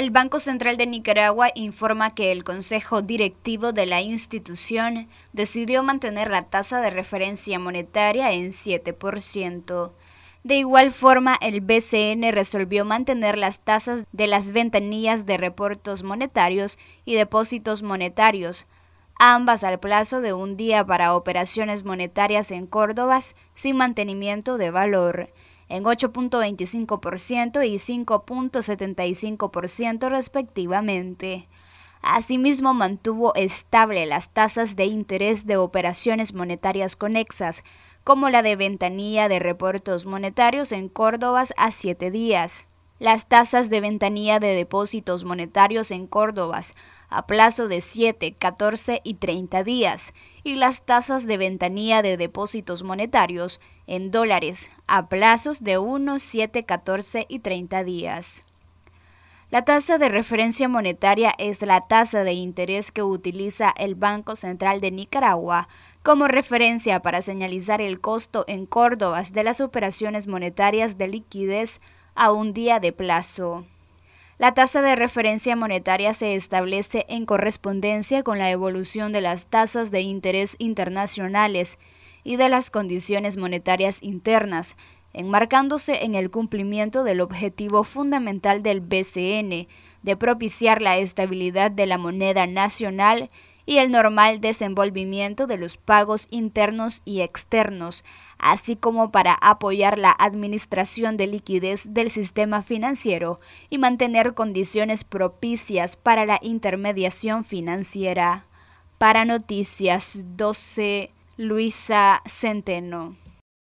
El Banco Central de Nicaragua informa que el Consejo Directivo de la institución decidió mantener la tasa de referencia monetaria en 7%. De igual forma, el BCN resolvió mantener las tasas de las ventanillas de reportos monetarios y depósitos monetarios, ambas al plazo de un día para operaciones monetarias en Córdoba sin mantenimiento de valor en 8.25% y 5.75% respectivamente. Asimismo, mantuvo estable las tasas de interés de operaciones monetarias conexas, como la de ventanilla de reportos monetarios en Córdoba a 7 días las tasas de ventanilla de depósitos monetarios en Córdoba a plazo de 7, 14 y 30 días y las tasas de ventanilla de depósitos monetarios en dólares a plazos de 1, 7, 14 y 30 días. La tasa de referencia monetaria es la tasa de interés que utiliza el Banco Central de Nicaragua como referencia para señalizar el costo en Córdoba de las operaciones monetarias de liquidez a un día de plazo. La tasa de referencia monetaria se establece en correspondencia con la evolución de las tasas de interés internacionales y de las condiciones monetarias internas, enmarcándose en el cumplimiento del objetivo fundamental del BCN de propiciar la estabilidad de la moneda nacional y el normal desenvolvimiento de los pagos internos y externos, así como para apoyar la administración de liquidez del sistema financiero y mantener condiciones propicias para la intermediación financiera. Para Noticias 12, Luisa Centeno.